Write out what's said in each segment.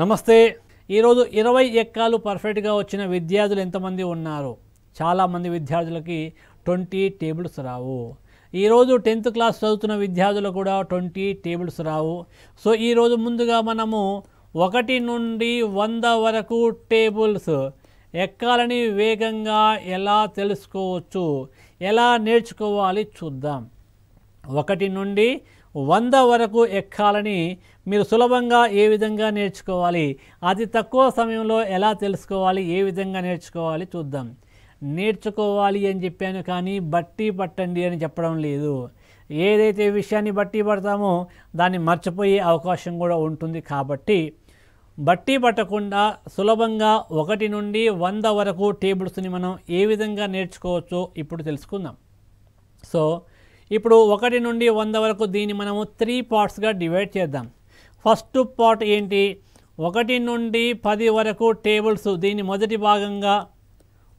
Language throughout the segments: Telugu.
నమస్తే ఈరోజు ఇరవై ఎక్కాలు పర్ఫెక్ట్గా వచ్చిన విద్యార్థులు ఎంతమంది ఉన్నారు చాలామంది విద్యార్థులకి ట్వంటీ టేబుల్స్ రావు ఈరోజు టెన్త్ క్లాస్ చదువుతున్న విద్యార్థులు కూడా ట్వంటీ టేబుల్స్ రావు సో ఈరోజు ముందుగా మనము ఒకటి నుండి వంద వరకు టేబుల్స్ ఎక్కాలని వేగంగా ఎలా తెలుసుకోవచ్చు ఎలా నేర్చుకోవాలి చూద్దాం ఒకటి నుండి వంద వరకు ఎక్కాలని మీరు సులభంగా ఏ విధంగా నేర్చుకోవాలి అతి తక్కువ సమయంలో ఎలా తెలుసుకోవాలి ఏ విధంగా నేర్చుకోవాలి చూద్దాం నేర్చుకోవాలి అని చెప్పాను కానీ బట్టి పట్టండి అని చెప్పడం లేదు ఏదైతే విషయాన్ని బట్టి పడతామో దాన్ని మర్చిపోయే అవకాశం కూడా ఉంటుంది కాబట్టి బట్టి పట్టకుండా సులభంగా ఒకటి నుండి వంద వరకు టేబుల్స్ని మనం ఏ విధంగా నేర్చుకోవచ్చో ఇప్పుడు తెలుసుకుందాం సో ఇప్పుడు ఒకటి నుండి వంద వరకు దీన్ని మనము త్రీ పార్ట్స్గా డివైడ్ చేద్దాం ఫస్ట్ పార్ట్ ఏంటి ఒకటి నుండి పది వరకు టేబుల్స్ దీని మొదటి భాగంగా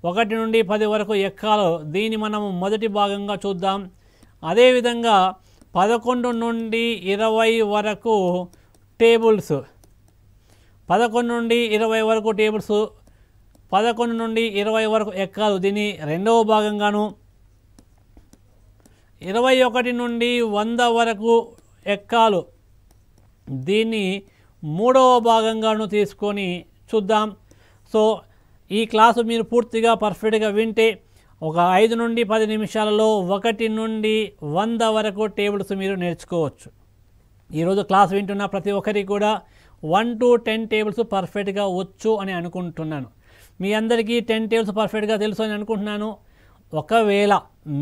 ఒకటి నుండి పది వరకు ఎక్కాలో దీన్ని మనం మొదటి భాగంగా చూద్దాం అదేవిధంగా పదకొండు నుండి ఇరవై వరకు టేబుల్స్ పదకొండు నుండి ఇరవై వరకు టేబుల్స్ పదకొండు నుండి ఇరవై వరకు ఎక్కాలు దీని రెండవ భాగంగాను ఇరవై ఒకటి నుండి వంద వరకు ఎక్కాలు దీన్ని మూడవ భాగంగాను తీసుకొని చూద్దాం సో ఈ క్లాసు మీరు పూర్తిగా పర్ఫెక్ట్గా వింటే ఒక ఐదు నుండి పది నిమిషాలలో ఒకటి నుండి వంద వరకు టేబుల్స్ మీరు నేర్చుకోవచ్చు ఈరోజు క్లాస్ వింటున్న ప్రతి ఒక్కరికి కూడా వన్ టు టెన్ టేబుల్స్ పర్ఫెక్ట్గా వచ్చు అని అనుకుంటున్నాను మీ అందరికీ టెన్ టేబుల్స్ పర్ఫెక్ట్గా తెలుసు అని అనుకుంటున్నాను ఒకవేళ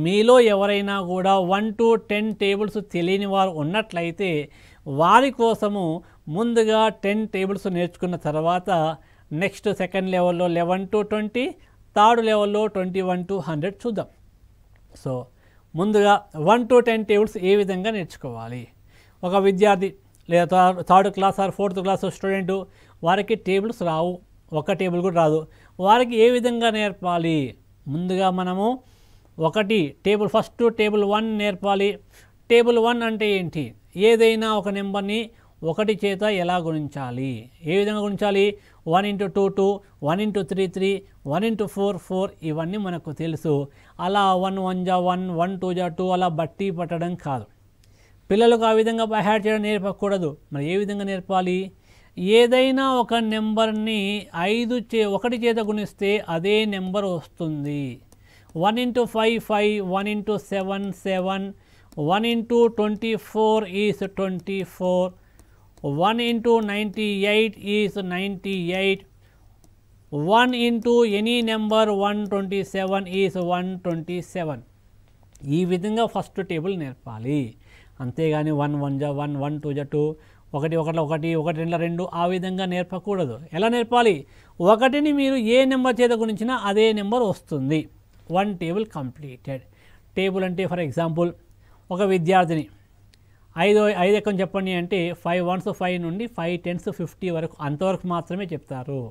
మీలో ఎవరైనా కూడా వన్ టు టెన్ టేబుల్స్ తెలియని వారు ఉన్నట్లయితే వారి కోసము ముందుగా టెన్ టేబుల్స్ నేర్చుకున్న తర్వాత నెక్స్ట్ సెకండ్ లెవెల్లో లెవెన్ టు ట్వంటీ థర్డ్ లెవెల్లో ట్వంటీ వన్ టు హండ్రెడ్ చూద్దాం సో ముందుగా వన్ టు టెన్ టేబుల్స్ ఏ విధంగా నేర్చుకోవాలి ఒక విద్యార్థి లేదా third class or fourth class student వారికి టేబుల్స్ రావు ఒక టేబుల్ కూడా రాదు వారికి ఏ విధంగా నేర్పాలి ముందుగా మనము ఒకటి టేబుల్ ఫస్ట్ టేబుల్ వన్ నేర్పాలి టేబుల్ వన్ అంటే ఏంటి ఏదైనా ఒక నెంబర్ని ఒకటి చేత ఎలా గుణించాలి ఏ విధంగా గుణించాలి one into two two one into three three one into four four ఇవన్నీ మనకు తెలుసు అలా వన్ వన్ జా వన్ వన్ టూ జా టూ అలా బట్టి పట్టడం కాదు పిల్లలకు ఆ విధంగా హ్యాడ్ చేయడం నేర్పకూడదు మరి ఏ విధంగా నేర్పాలి ఏదైనా ఒక నెంబర్ని ఐదు చే ఒకటి చేత గుణిస్తే అదే నెంబర్ వస్తుంది one into five five one into seven seven 1 into 24 is 24, 1 into 98 is 98, 1 into any number 127 is 127. ఈ విధంగా ఫస్ట్ టేబుల్ నేర్పాలి అంతేగాని వన్ వన్ జా వన్ వన్ టూ జ టూ ఒకటి ఒకటి ఒకటి ఒకటి రెండు రెండు ఆ విధంగా నేర్పకూడదు ఎలా నేర్పాలి ఒకటిని మీరు ఏ నెంబర్ చేత గురించినా అదే నెంబర్ వస్తుంది వన్ టేబుల్ కంప్లీటెడ్ టేబుల్ అంటే ఫర్ ఎగ్జాంపుల్ ఒక విద్యార్థిని ఐదో ఐదు ఎక్కడ చెప్పండి అంటే ఫైవ్ వన్స్ ఫైవ్ నుండి ఫైవ్ టెన్స్ ఫిఫ్టీ వరకు అంతవరకు మాత్రమే చెప్తారు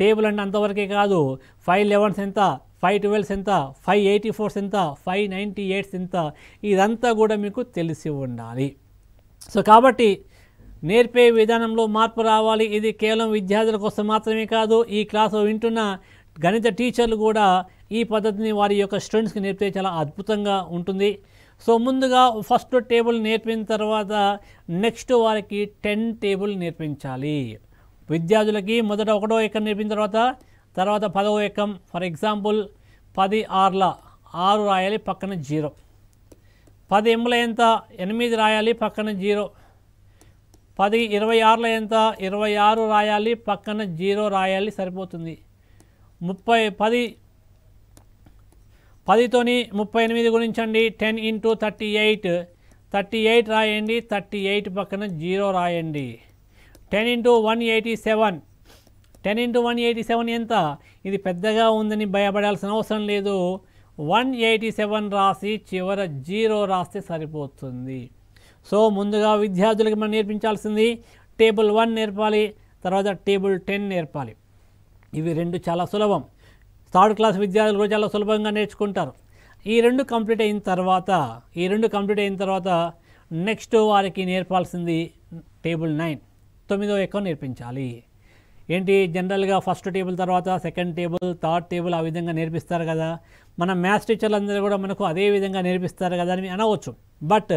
టేబుల్ అంటే అంతవరకే కాదు ఫైవ్ లెవెన్స్ ఎంత ఫైవ్ ట్వెల్వ్స్ ఎంత ఫైవ్ ఎయిటీ ఫోర్స్ ఎంత ఫైవ్ నైంటీ ఎయిట్స్ ఎంత ఇదంతా కూడా మీకు తెలిసి ఉండాలి సో కాబట్టి నేర్పే విధానంలో మార్పు రావాలి ఇది కేవలం విద్యార్థుల కోసం మాత్రమే కాదు ఈ క్లాసు వింటున్న గణిత టీచర్లు కూడా ఈ పద్ధతిని వారి యొక్క స్టూడెంట్స్కి నేర్పితే చాలా అద్భుతంగా ఉంటుంది సో ముందుగా ఫస్ట్ టేబుల్ నేర్పిన తర్వాత నెక్స్ట్ వారికి టెన్ టేబుల్ నేర్పించాలి విద్యార్థులకి మొదట ఒకటో ఎకం నేర్పిన తర్వాత తర్వాత పదవ ఎకం ఫర్ ఎగ్జాంపుల్ పది ఆర్ల ఆరు రాయాలి పక్కన జీరో పది ఎమ్ముల ఎంత ఎనిమిది రాయాలి పక్కన జీరో పది ఇరవై ఆరుల ఎంత ఇరవై ఆరు రాయాలి పక్కన జీరో రాయాలి సరిపోతుంది ముప్పై పది పదితోని ముప్పై ఎనిమిది గుణించండి ten into thirty eight thirty eight రాయండి థర్టీ ఎయిట్ పక్కన జీరో రాయండి ten into one eighty seven ten into one eighty seven ఎంత ఇది పెద్దగా ఉందని భయపడాల్సిన అవసరం లేదు వన్ ఎయిటీ సెవెన్ రాసి చివర జీరో రాస్తే సరిపోతుంది సో ముందుగా విద్యార్థులకి మనం నేర్పించాల్సింది టేబుల్ వన్ నేర్పాలి తర్వాత టేబుల్ టెన్ నేర్పాలి ఇవి రెండు చాలా సులభం థర్డ్ క్లాస్ విద్యార్థులు కూడా చాలా సులభంగా నేర్చుకుంటారు ఈ రెండు కంప్లీట్ అయిన తర్వాత ఈ రెండు కంప్లీట్ అయిన తర్వాత నెక్స్ట్ వారికి నేర్పాల్సింది టేబుల్ నైన్ తొమ్మిదో ఎక్కువ నేర్పించాలి ఏంటి జనరల్గా ఫస్ట్ టేబుల్ తర్వాత సెకండ్ టేబుల్ థర్డ్ టేబుల్ ఆ విధంగా నేర్పిస్తారు కదా మన మ్యాథ్స్ టీచర్లందరూ కూడా మనకు అదే విధంగా నేర్పిస్తారు కదా అని అనవచ్చు బట్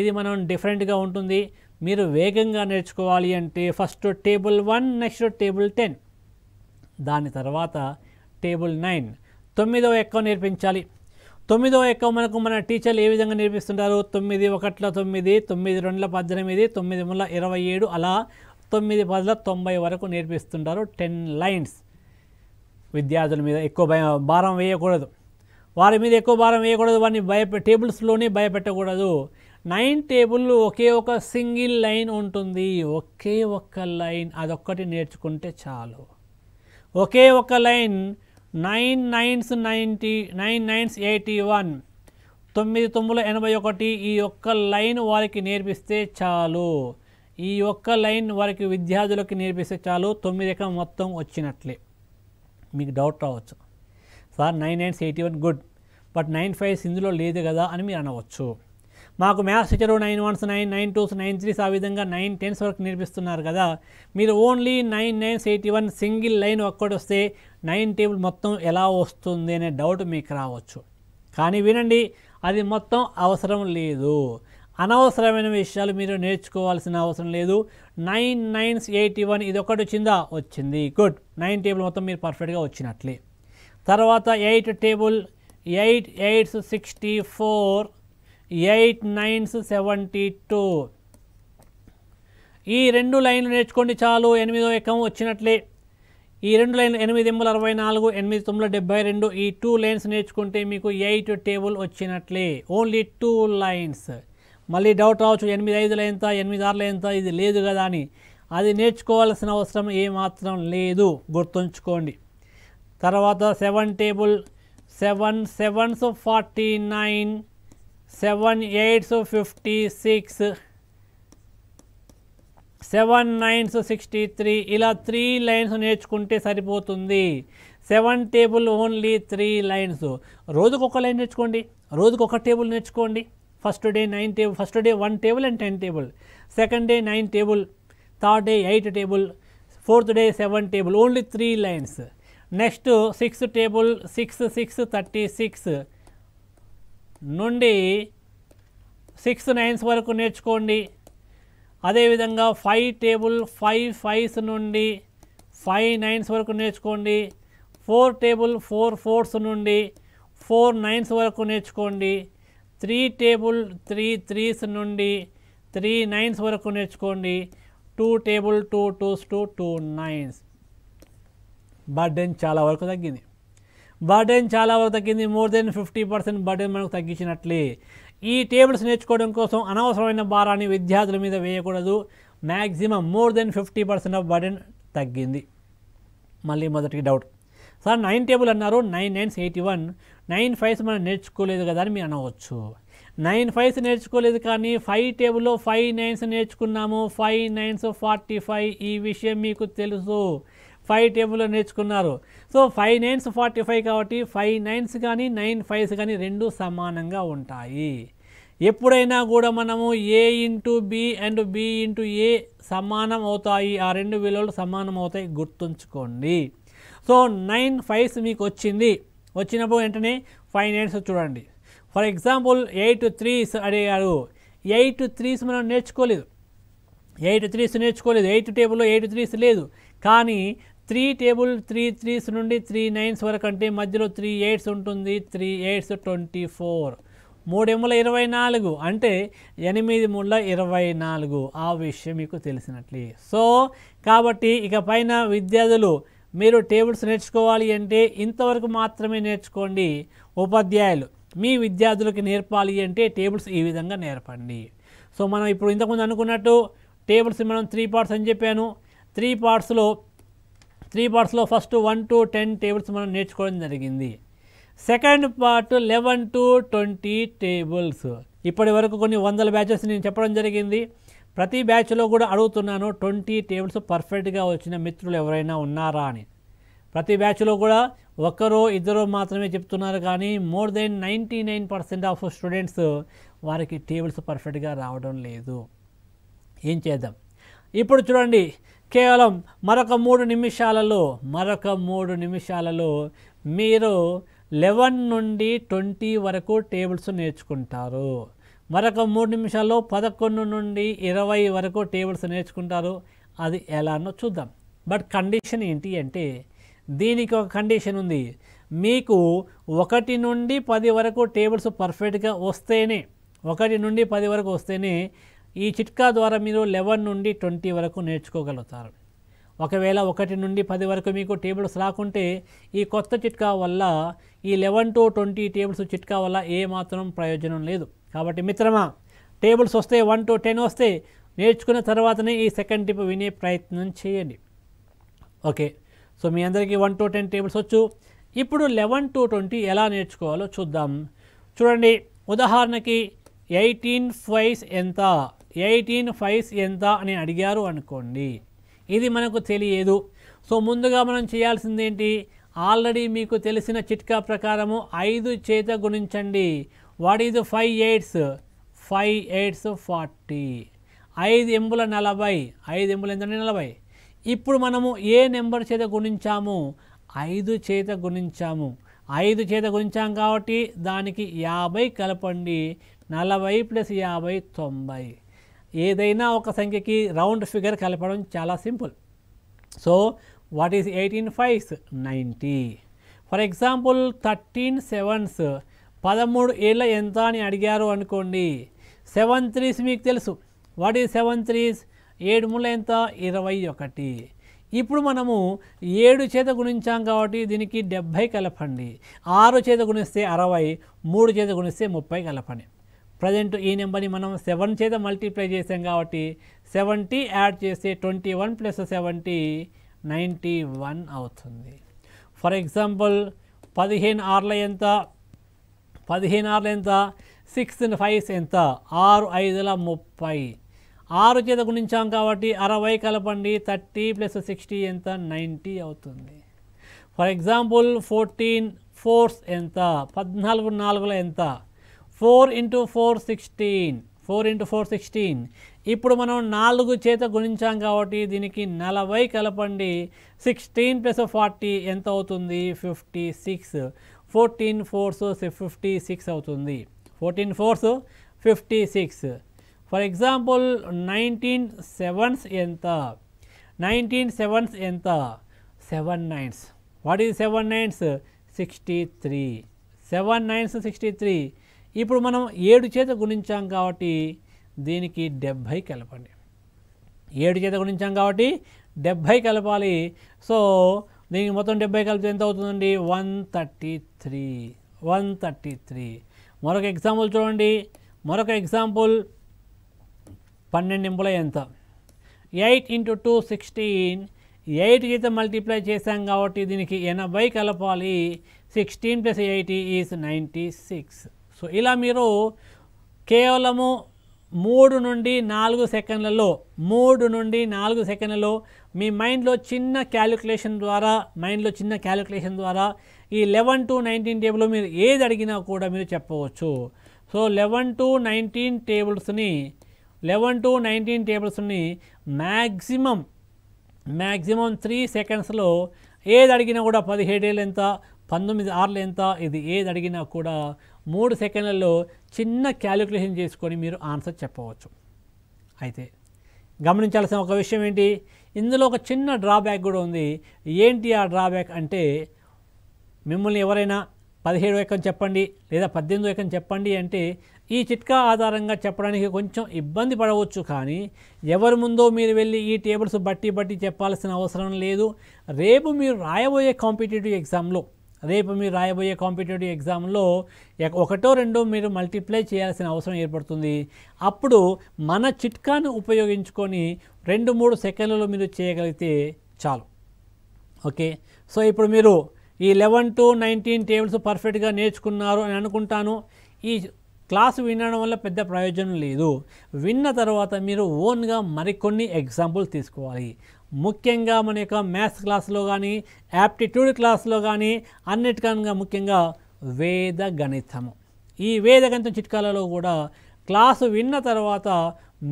ఇది మనం డిఫరెంట్గా ఉంటుంది మీరు వేగంగా నేర్చుకోవాలి అంటే first table one next table ten దాని తర్వాత టేబుల్ నైన్ తొమ్మిదవ ఎక్కువ నేర్పించాలి తొమ్మిదవ ఎక్కువ మనకు మన టీచర్లు ఏ విధంగా నేర్పిస్తుంటారు తొమ్మిది ఒకట్ల తొమ్మిది తొమ్మిది రెండుల పద్దెనిమిది తొమ్మిది ముళ్ళ ఇరవై ఏడు అలా తొమ్మిది పదుల తొంభై వరకు నేర్పిస్తుంటారు టెన్ లైన్స్ విద్యార్థుల మీద ఎక్కువ భారం వేయకూడదు వారి మీద ఎక్కువ భారం వేయకూడదు వారిని భయపె టేబుల్స్లోనే భయపెట్టకూడదు నైన్ టేబుల్ ఒకే ఒక సింగిల్ లైన్ ఉంటుంది ఒకే ఒక్క లైన్ అదొక్కటి నేర్చుకుంటే చాలు ఒకే ఒక line nine nines ninety nine nines eighty one తొమ్మిది తొమ్మిది ఎనభై ఒకటి ఈ ఒక్క లైన్ వారికి నేర్పిస్తే చాలు ఈ ఒక్క లైన్ వారికి విద్యార్థులకి నేర్పిస్తే చాలు తొమ్మిది ఎకరం మొత్తం వచ్చినట్లే మీకు డౌట్ రావచ్చు sir nine nines eighty one good but nine fives ఇందులో లేదు కదా అని మీరు అనవచ్చు మాకు maths teacher nine ones nine nine twos nine threes ఆ విధంగా నైన్ టెన్స్ వరకు నేర్పిస్తున్నారు కదా మీరు only nine nines eighty one single line ఒక్కటి వస్తే నైన్ టేబుల్ మొత్తం ఎలా వస్తుంది అనే డౌట్ మీకు రావచ్చు కానీ వినండి అది మొత్తం అవసరం లేదు అనవసరమైన విషయాలు మీరు నేర్చుకోవాల్సిన అవసరం లేదు నైన్ నైన్స్ ఎయిటీ వన్ ఇది ఒకటి వచ్చిందా వచ్చింది గుడ్ నైన్ టేబుల్ మొత్తం మీరు పర్ఫెక్ట్గా వచ్చినట్లే తర్వాత eight table eight eights sixty four eight nines seventy two ఈ రెండు లైన్లు నేర్చుకోండి చాలు ఎనిమిదో ఎకం వచ్చినట్లే ఈ రెండు లైన్ ఎనిమిది ఎనిమిది అరవై నాలుగు ఎనిమిది తొమ్మిది డెబ్బై రెండు ఈ టూ లైన్స్ నేర్చుకుంటే మీకు ఎయిట్ టేబుల్ వచ్చినట్లే ఓన్లీ టూ లైన్స్ మళ్ళీ డౌట్ రావచ్చు ఎనిమిది ఐదులు ఎంత ఎనిమిది ఆరులు ఎంత ఇది లేదు కదా అని అది నేర్చుకోవాల్సిన అవసరం ఏమాత్రం లేదు గుర్తుంచుకోండి తర్వాత seven table seven sevens forty nine seven eights fifty six seven nines sixty three ఇలా త్రీ లైన్స్ నేర్చుకుంటే సరిపోతుంది seven table only three lines రోజుకు ఒక లైన్ నేర్చుకోండి రోజుకు ఒక టేబుల్ నేర్చుకోండి first day nine table first day one table and ten table second day nine table third day eight table fourth day seven table only three lines next six table six six thirty six నుండి సిక్స్ నైన్స్ వరకు నేర్చుకోండి అదేవిధంగా ఫైవ్ టేబుల్ ఫైవ్ ఫైవ్స్ నుండి ఫైవ్ నైన్స్ వరకు నేర్చుకోండి ఫోర్ టేబుల్ ఫోర్ ఫోర్స్ నుండి ఫోర్ నైన్స్ వరకు నేర్చుకోండి త్రీ టేబుల్ త్రీ త్రీస్ నుండి త్రీ నైన్స్ వరకు నేర్చుకోండి two table two twos two two nines burden చాలా వరకు తగ్గింది బర్డెన్ చాలా వరకు తగ్గింది more than fifty percent burden మనకు తగ్గించినట్లే ఈ టేబుల్స్ నేర్చుకోవడం కోసం అనవసరమైన భారాన్ని విద్యార్థుల మీద వేయకూడదు maximum more than fifty percent of burden తగ్గింది మళ్ళీ మొదటికి డౌట్ సార్ నైన్ టేబుల్ అన్నారు nine nines eighty one nine fives మనం నేర్చుకోలేదు కదా అని మీరు అనవచ్చు నైన్ ఫైవ్స్ నేర్చుకోలేదు కానీ ఫైవ్ టేబుల్లో ఫైవ్ నైన్స్ నేర్చుకున్నాము ఫైవ్ నైన్స్ ఫార్టీ ఫైవ్ ఈ విషయం మీకు తెలుసు ఫైవ్ టేబుల్లో నేర్చుకున్నారు so five nines forty five కాబట్టి ఫైవ్ నైన్స్ కానీ నైన్ ఫైవ్స్ కానీ రెండు సమానంగా ఉంటాయి ఎప్పుడైనా కూడా మనము A into B and B into A సమానం అవుతాయి ఆ రెండు విలువలు సమానం అవుతాయి గుర్తుంచుకోండి సో నైన్ ఫైవ్స్ మీకు వచ్చింది వచ్చినప్పుడు వెంటనే ఫైవ్ నైన్స్ చూడండి ఫర్ ఎగ్జాంపుల్ ఎయిట్ త్రీస్ అడిగారు ఎయిట్ త్రీస్ మనం నేర్చుకోలేదు ఎయిట్ త్రీస్ నేర్చుకోలేదు ఎయిట్ టేబుల్లో ఎయిట్ త్రీస్ లేదు కానీ త్రీ టేబుల్ త్రీ త్రీస్ నుండి త్రీ నైన్స్ వరకు అంటే మధ్యలో త్రీ ఎయిట్స్ ఉంటుంది త్రీ ఎయిట్స్ ట్వంటీ ఫోర్ మూడెముల ఇరవై నాలుగు అంటే ఎనిమిది ముళ్ళ ఇరవై నాలుగు ఆ విషయం మీకు తెలిసినట్లే సో కాబట్టి ఇక పైన విద్యార్థులు మీరు టేబుల్స్ నేర్చుకోవాలి అంటే ఇంతవరకు మాత్రమే నేర్చుకోండి ఉపాధ్యాయులు మీ విద్యార్థులకు నేర్పాలి అంటే టేబుల్స్ ఈ విధంగా నేర్పండి సో మనం ఇప్పుడు ఇంతకుముందు అనుకున్నట్టు టేబుల్స్ మనం త్రీ పార్ట్స్ అని చెప్పాను త్రీ పార్ట్స్లో త్రీ పార్ట్స్లో first one to ten tables మనం నేర్చుకోవడం జరిగింది second part eleven to twenty tables ఇప్పటి వరకు కొన్ని వందల బ్యాచెస్ నేను చెప్పడం జరిగింది ప్రతి బ్యాచ్లో కూడా అడుగుతున్నాను ట్వంటీ టేబుల్స్ పర్ఫెక్ట్గా వచ్చిన మిత్రులు ఎవరైనా ఉన్నారా అని ప్రతి బ్యాచ్లో కూడా ఒకరో ఇద్దరు మాత్రమే చెప్తున్నారు కానీ more than ninety nine percent of students వారికి టేబుల్స్ పర్ఫెక్ట్గా రావడం లేదు ఏం చేద్దాం ఇప్పుడు చూడండి కేవలం మరొక మూడు నిమిషాలలో మరొక మూడు నిమిషాలలో మీరు లెవెన్ నుండి ట్వంటీ వరకు టేబుల్స్ నేర్చుకుంటారు మరొక మూడు నిమిషాల్లో పదకొండు నుండి ఇరవై వరకు టేబుల్స్ నేర్చుకుంటారు అది ఎలానో చూద్దాం బట్ కండిషన్ ఏంటి అంటే దీనికి ఒక కండిషన్ ఉంది మీకు ఒకటి నుండి పది వరకు టేబుల్స్ పర్ఫెక్ట్గా వస్తేనే ఒకటి నుండి పది వరకు వస్తేనే ఈ చిట్కా ద్వారా మీరు లెవెన్ నుండి ట్వంటీ వరకు నేర్చుకోగలుగుతారు ఒకవేళ ఒకటి నుండి పది వరకు మీకు టేబుల్స్ రాకుంటే ఈ కొత్త చిట్కా వల్ల ఈ లెవెన్ టు ట్వంటీ టేబుల్స్ చిట్కా వల్ల ఏమాత్రం ప్రయోజనం లేదు కాబట్టి మిత్రమా టేబుల్స్ వస్తే వన్ టు టెన్ వస్తే నేర్చుకున్న తర్వాతనే ఈ సెకండ్ టిప్ వినే ప్రయత్నం చేయండి ఓకే సో మీ అందరికీ వన్ టు టెన్ టేబుల్స్ వచ్చు ఇప్పుడు లెవెన్ టు ట్వంటీ ఎలా నేర్చుకోవాలో చూద్దాం చూడండి ఉదాహరణకి ఎయిటీన్ ఫైవ్స్ ఎంత ఎయిటీన్ ఫైవ్స్ ఎంత అని అడిగారు అనుకోండి ఇది మనకు తెలియదు సో ముందుగా మనం చేయాల్సింది ఏంటి ఆల్రెడీ మీకు తెలిసిన చిట్కా ప్రకారము ఐదు చేత గుణించండి what is five eights five eights forty ఐదు ఎంబుల నలభై ఐదు ఎంబుల ఎంత నలభై ఇప్పుడు మనము ఏ నెంబర్ చేత గుణించాము ఐదు చేత గుణించాము ఐదు చేత గుణించాం కాబట్టి దానికి యాభై కలపండి నలభై ప్లస్ యాభై తొంభై ఏదైనా ఒక సంఖ్యకి రౌండ్ ఫిగర్ కలపడం చాలా simple so what is eighteen fives ninety for example thirteen sevens పదమూడు ఏళ్ళ ఎంత అని అడిగారు అనుకోండి సెవెన్ త్రీస్ మీకు తెలుసు వాట్ ఈజ్ సెవెన్ త్రీస్ ఏడు ముళ్ళ ఎంత ఇరవై ఒకటి ఇప్పుడు మనము ఏడు చేత గుణించాం కాబట్టి దీనికి డెబ్భై కలపండి ఆరు చేత గుణిస్తే అరవై మూడు చేత గుణిస్తే ముప్పై కలపండి ప్రజెంట్ ఈ నెంబర్ని మనం సెవెన్ చేత మల్టిప్లై చేసాం కాబట్టి సెవెంటీ యాడ్ చేస్తే twenty one plus seventy ninety one అవుతుంది ఫర్ ఎగ్జాంపుల్ పదిహేను ఆర్ల ఎంత పదిహేను ఆర్ల ఎంత సిక్స్ ఫైవ్స్ ఎంత ఆరు ఐదుల ముప్పై ఆరు చేత గుణించాం కాబట్టి అరవై కలపండి థర్టీ ప్లస్ సిక్స్టీ ఎంత నైంటీ అవుతుంది ఫర్ ఎగ్జాంపుల్ ఫోర్టీన్ ఫోర్స్ ఎంత పద్నాలుగు నాలుగుల ఎంత four into four sixteen four into four sixteen ఇప్పుడు మనం నాలుగు చేత గుణించాం కాబట్టి దీనికి నలభై కలపండి సిక్స్టీన్ ప్లస్ ఫార్టీ ఎంత అవుతుంది fifty six fourteen fours fifty six అవుతుంది fourteen fours fifty six for example nineteen sevens ఎంత నైన్టీన్ సెవెన్స్ ఎంత seven nines what is seven nines sixty three seven nines sixty three ఇప్పుడు మనం ఏడు చేత గుణించాం కాబట్టి దీనికి డెబ్భై కలపండి ఏడు చేత గుణించాం కాబట్టి డెబ్భై కలపాలి సో దీనికి మొత్తం డెబ్బై కలిపితే ఎంత అవుతుందండి one thirty three one thirty three మరొక ఎగ్జాంపుల్ చూడండి మరొక ఎగ్జాంపుల్ నింపుల ఎంత eight into two sixteen eight చేత మల్టిప్లై చేశాం కాబట్టి దీనికి ఎనభై కలపాలి sixteen plus eighty is ninety six so ఇలా మీరు కేవలము మూడు నుండి నాలుగు సెకండ్లలో మూడు నుండి నాలుగు సెకండ్లలో మీ మైండ్లో చిన్న క్యాలిక్యులేషన్ ద్వారా మైండ్లో చిన్న క్యాలిక్యులేషన్ ద్వారా ఈ లెవెన్ టు నైన్టీన్ టేబుల్లో మీరు ఏది అడిగినా కూడా మీరు చెప్పవచ్చు సో లెవెన్ టు నైన్టీన్ టేబుల్స్ని లెవెన్ టు నైన్టీన్ టేబుల్స్ని మ్యాక్సిమం మ్యాక్సిమం త్రీ సెకండ్స్లో ఏది అడిగినా కూడా పదిహేడేళ్ళు ఎంత పంతొమ్మిది ఆర్లు ఎంత ఇది ఏది అడిగినా కూడా మూడు సెకండ్లలో చిన్న క్యాలిక్యులేషన్ చేసుకొని మీరు ఆన్సర్ చెప్పవచ్చు అయితే గమనించాల్సిన ఒక విషయం ఏంటి ఇందులో ఒక చిన్న డ్రాబ్యాక్ కూడా ఉంది ఏంటి ఆ డ్రాబ్యాక్ అంటే మిమ్మల్ని ఎవరైనా పదిహేడు ఎకం చెప్పండి లేదా పద్దెనిమిది ఎకరం చెప్పండి అంటే ఈ చిట్కా ఆధారంగా చెప్పడానికి కొంచెం ఇబ్బంది పడవచ్చు కానీ ఎవరి ముందో మీరు వెళ్ళి ఈ టేబుల్స్ బట్టి బట్టి చెప్పాల్సిన అవసరం లేదు రేపు మీరు రాయబోయే కాంపిటేటివ్ ఎగ్జామ్లో రేపు మీరు రాయబోయే కాంపిటేటివ్ ఎగ్జామ్లో ఒకటో రెండో మీరు మల్టిప్లై చేయాల్సిన అవసరం ఏర్పడుతుంది అప్పుడు మన చిట్కాను ఉపయోగించుకొని రెండు మూడు సెకండ్లలో మీరు చేయగలిగితే చాలు ఓకే సో ఇప్పుడు మీరు ఈ లెవెన్ టు నైన్టీన్ టేబుల్స్ పర్ఫెక్ట్గా నేర్చుకున్నారు అని అనుకుంటాను ఈ క్లాస్ వినడం వల్ల పెద్ద ప్రయోజనం లేదు విన్న తర్వాత మీరు ఓన్గా మరికొన్ని ఎగ్జాంపుల్ తీసుకోవాలి ముఖ్యంగా మన యొక్క మ్యాథ్స్ క్లాస్లో కానీ యాప్టిట్యూడ్ క్లాస్లో కానీ అన్నిటికన్నా ముఖ్యంగా వేద గణితము ఈ వేద గణితం చిట్కాలలో కూడా క్లాసు విన్న తర్వాత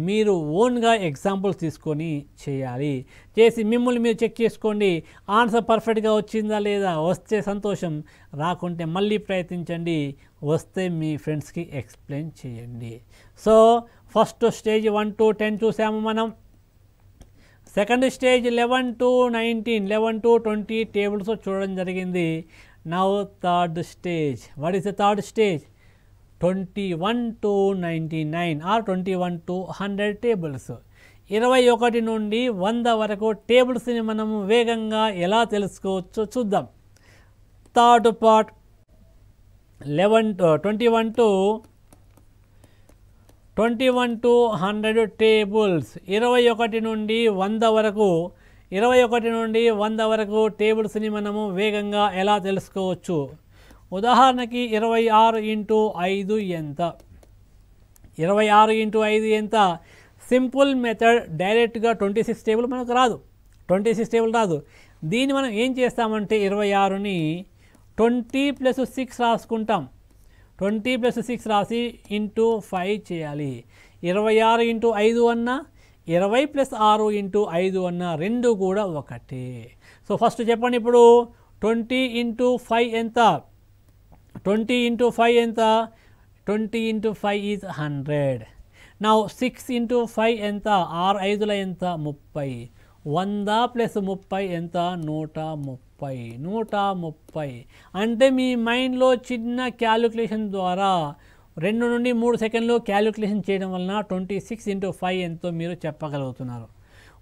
మీరు ఓన్గా ఎగ్జాంపుల్స్ తీసుకొని చేయాలి చేసి మిమ్మల్ని మీరు చెక్ చేసుకోండి ఆన్సర్ పర్ఫెక్ట్గా వచ్చిందా లేదా వస్తే సంతోషం రాకుంటే మళ్ళీ ప్రయత్నించండి వస్తే మీ ఫ్రెండ్స్కి ఎక్స్ప్లెయిన్ చేయండి so first stage one to ten చూసాము మనం second stage eleven to nineteen eleven to twenty tables చూడడం జరిగింది now third stage what is the third stage twenty one to ninety nine or twenty one to hundred tables ఇరవై ఒకటి నుండి వంద వరకు టేబుల్స్ని మనం వేగంగా ఎలా తెలుసుకోవచ్చో చూద్దాం third part eleven twenty one to twenty one to hundred tables ఇరవై ఒకటి నుండి వంద వరకు ఇరవై ఒకటి నుండి వంద వరకు టేబుల్స్ని మనము వేగంగా ఎలా తెలుసుకోవచ్చు ఉదాహరణకి ఇరవై ఆరు ఇంటూ ఐదు ఎంత ఇరవై ఆరు ఇంటూ ఐదు ఎంత సింపుల్ మెథడ్ డైరెక్ట్గా ట్వంటీ సిక్స్ టేబుల్ మనకు రాదు ట్వంటీ సిక్స్ టేబుల్ రాదు దీన్ని మనం ఏం చేస్తామంటే ఇరవై ఆరుని ట్వంటీ ప్లస్ సిక్స్ రాసుకుంటాం ట్వంటీ ప్లస్ సిక్స్ రాసి ఇంటూ ఫైవ్ చేయాలి ఇరవై ఆరు ఇంటూ ఐదు అన్న ఇరవై ప్లస్ ఆరు ఇంటూ ఐదు అన్న రెండు కూడా ఒకటి సో ఫస్ట్ చెప్పండి ఇప్పుడు ట్వంటీ ఇంటూ ఫైవ్ ఎంత ట్వంటీ ఇంటూ ఫైవ్ ఎంత twenty into five is hundred నా సిక్స్ ఇంటూ ఫైవ్ ఎంత ఆరు ఐదుల ఎంత ముప్పై వంద ప్లస్ ముప్పై ఎంత నూట ముప్పై ముప్పై నూట ముప్పై అంటే మీ మైండ్లో చిన్న క్యాలిక్యులేషన్ ద్వారా రెండు నుండి మూడు సెకండ్లు క్యాలిక్యులేషన్ చేయడం వలన ట్వంటీ సిక్స్ ఇంటూ ఫైవ్ ఎంతో మీరు చెప్పగలుగుతున్నారు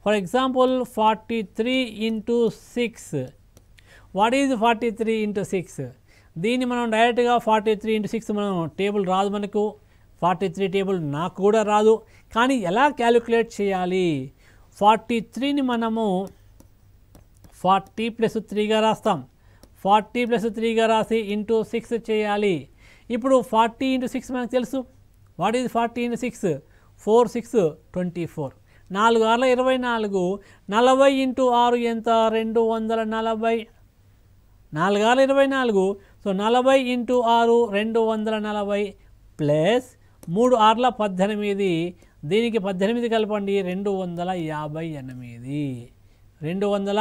for example forty three into six what is forty three into six దీన్ని మనం డైరెక్ట్గా ఫార్టీ త్రీ ఇంటూ సిక్స్ మనం టేబుల్ రాదు మనకు ఫార్టీ త్రీ టేబుల్ నాకు కూడా రాదు కానీ ఎలా క్యాలిక్యులేట్ చేయాలి ఫార్టీ త్రీని మనము ఫార్టీ ప్లస్ త్రీగా రాస్తాం ఫార్టీ ప్లస్ త్రీగా రాసి ఇంటూ సిక్స్ చేయాలి ఇప్పుడు ఫార్టీ ఇంటూ సిక్స్ మనకు తెలుసు what is forty into six four six twenty four నాలుగు ఆరుల ఇరవై నాలుగు నలభై ఇంటూ ఆరు ఎంత రెండు వందల నలభై నాలుగు ఆరుల ఇరవై నాలుగు సో నలభై ఇంటూ ఆరు రెండు వందల నలభై ప్లస్ మూడు ఆరుల పద్దెనిమిది దీనికి పద్దెనిమిది కలపండి రెండు వందల యాభై ఎనిమిది రెండు వందల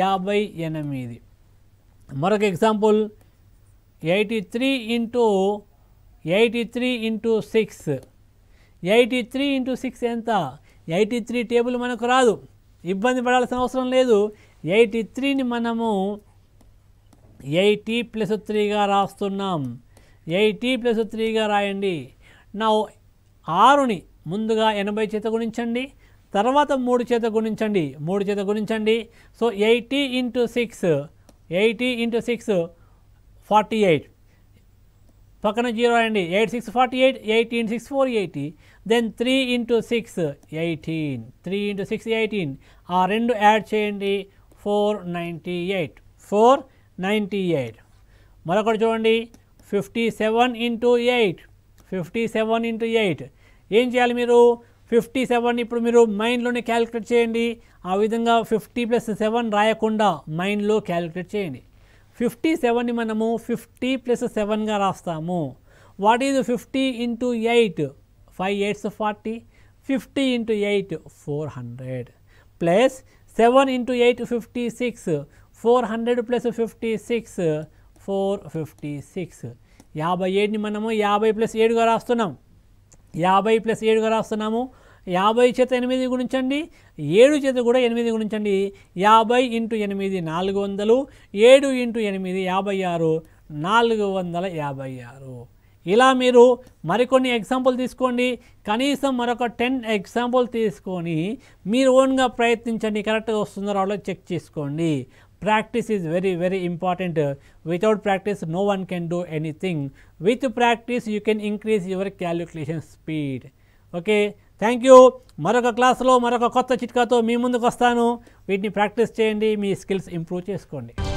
యాభై ఎనిమిది మరొక example eighty three into eighty three into six eighty three into six ఎంత ఎయిటీ త్రీ టేబుల్ మనకు రాదు ఇబ్బంది పడాల్సిన అవసరం లేదు ఎయిటీ త్రీని మనము ఎయిటీ ప్లస్ త్రీగా రాస్తున్నాం ఎయిటీ ప్లస్ త్రీగా రాయండి నా ఆరుని ముందుగా ఎనభై చేత గుణించండి తర్వాత మూడు చేత గుణించండి మూడు చేత గుణించండి so eighty into six eighty into six forty eight పక్కన జీరో అండి eight six forty eight eighteen six four eighty then three into six eighteen three into six eighteen ఆ రెండు యాడ్ చేయండి four ninety eight four ninety eight మరొకటి చూడండి fifty seven into eight fifty seven into eight ఏం చేయాలి మీరు ఫిఫ్టీ సెవెన్ ఇప్పుడు మీరు మైండ్లోని క్యాలిక్యులేట్ చేయండి ఆ విధంగా ఫిఫ్టీ ప్లస్ సెవెన్ రాయకుండా మైండ్లో క్యాలిక్యులేట్ చేయండి ఫిఫ్టీ సెవెన్ని మనము ఫిఫ్టీ ప్లస్ సెవెన్గా రాస్తాము what is fifty into eight five eights forty fifty into eight four hundred plus seven into eight fifty six four hundred plus fifty six four fifty six యాభై ఏడుని మనము యాభై ప్లస్ ఏడుగా రాస్తున్నాం యాభై ప్లస్ ఏడుగా రాస్తున్నాము యాభై చేత ఎనిమిది గుణించండి ఏడు చేత కూడా ఎనిమిది గుణించండి యాభై ఇంటూ ఎనిమిది నాలుగు వందలు ఏడు ఇంటూ ఎనిమిది యాభై ఆరు నాలుగు వందల యాభై ఆరు ఇలా మీరు మరికొన్ని ఎగ్జాంపుల్ తీసుకోండి కనీసం మరొక టెన్ ఎగ్జాంపుల్ తీసుకొని మీరు ఓన్గా ప్రయత్నించండి కరెక్ట్గా వస్తుందో రావాలో చెక్ చేసుకోండి practice is very very important. Without practice no one can do anything. With practice you can increase your calculation speed. Okay thank you మరొక క్లాసులో మరొక కొత్త చిట్కాతో మీ ముందుకు వస్తాను వీటిని ప్రాక్టీస్ చేయండి మీ స్కిల్స్ ఇంప్రూవ్ చేసుకోండి